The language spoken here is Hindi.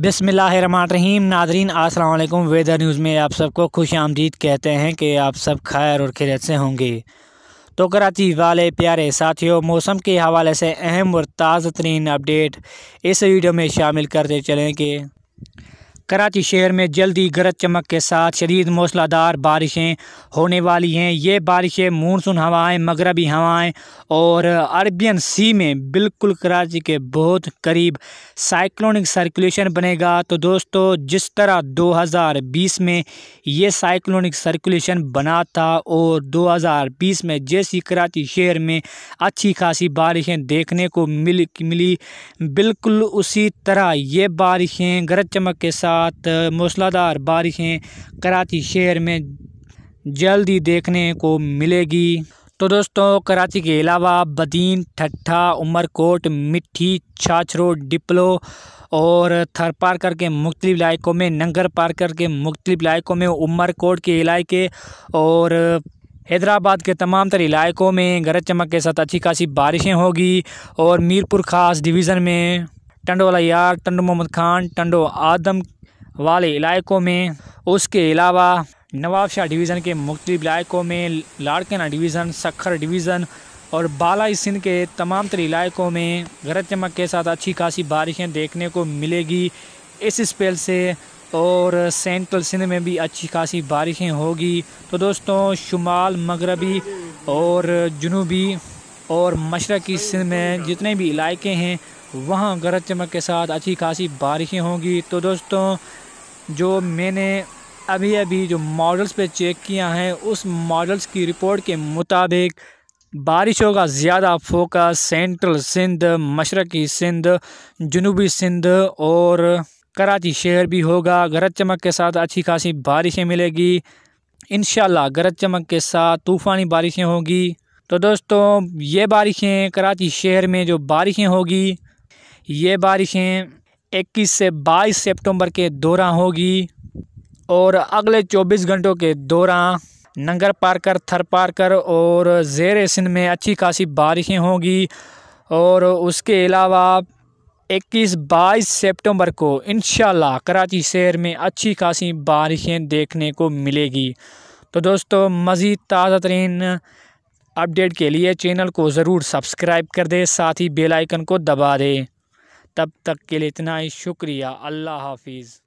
बिसमीम नादरीन असलम वेदर न्यूज़ में आप सबको खुश आमदीद कहते हैं कि आप सब खैर और खैरत से होंगे तो कराची वाले प्यारे साथियों मौसम के हवाले से अहम और ताज़ा तरीन अपडेट इस वीडियो में शामिल करते चलें कि कराची शहर में जल्दी गरज चमक के साथ शदीद मौसलाधार बारिशें होने वाली हैं ये बारिशें मानसून हवाएं मगरबी हवाएं और अरबियन सी में बिल्कुल कराची के बहुत करीब साइक्लोनिक सर्कुलेशन बनेगा तो दोस्तों जिस तरह 2020 में ये साइक्लोनिक सर्कुलेशन बना था और 2020 में जैसी कराची शहर में अच्छी खासी बारिशें देखने को मिली मिली बिल्कुल उसी तरह ये बारिशें गरज चमक के साथ साथ मूसलाधार बारिशें कराची शहर में जल्द ही देखने को मिलेगी तो दोस्तों कराची के अलावा बदीन ठट्ठा उमरकोट मिट्टी छाछरो डिप्लो और थर पार्कर के मुख्तलिफ इलाकों में नंगर पार्कर के मुख्तु इलाकों में उमरकोट के इलाके और हैदराबाद के तमाम तर इलाकों में गरज चमक के साथ अच्छी खासी बारिशें होगी और मीरपुर खास डिवीज़न में टंडो वाला यार टंडो मोहम्मद खान टंडो आदम वाले इलाकों में उसके अलावा नवाबशाह डिवीज़न के मुख्तलिफ इलाकों में लाड़कना डिवीज़न सखर डिवीज़न और बाला सिंध के तमाम तरी इलाकों में गरज चमक के साथ अच्छी खासी बारिशें देखने को मिलेगी इस स्पेल से और सेंट्रल सिंध में भी अच्छी खासी बारिशें होगी तो दोस्तों शुमाल मगरबी और जनूबी और मशरक़ी सिंध में जितने भी इलाके हैं वहाँ गरज चमक के साथ अच्छी खासी बारिशें होंगी तो दोस्तों जो मैंने अभी अभी जो मॉडल्स पे चेक किया है उस मॉडल्स की रिपोर्ट के मुताबिक बारिशों का ज़्यादा फोकस सेंट्रल सिंध मशरक़ी सिंध जनूबी सिंध और कराची शहर भी होगा गरज चमक के साथ अच्छी खासी बारिशें मिलेगी इन गरज चमक के साथ तूफ़ानी बारिशें होगी तो दोस्तों ये बारिशें कराची शहर में जो बारिशें होगी ये बारिशें 21 से 22 सितंबर के दौरान होगी और अगले 24 घंटों के दौरान नंगर पारकर थर पारकर और जेर सिंध में अच्छी खासी बारिशें होंगी और उसके अलावा 21-22 सितंबर को इन कराची शहर में अच्छी खासी बारिशें देखने को मिलेगी तो दोस्तों मज़ीद ताज़ा तरीन अपडेट के लिए चैनल को ज़रूर सब्सक्राइब कर दें साथ ही बेल आइकन को दबा दें तब तक के लिए इतना ही शुक्रिया अल्लाह हाफिज़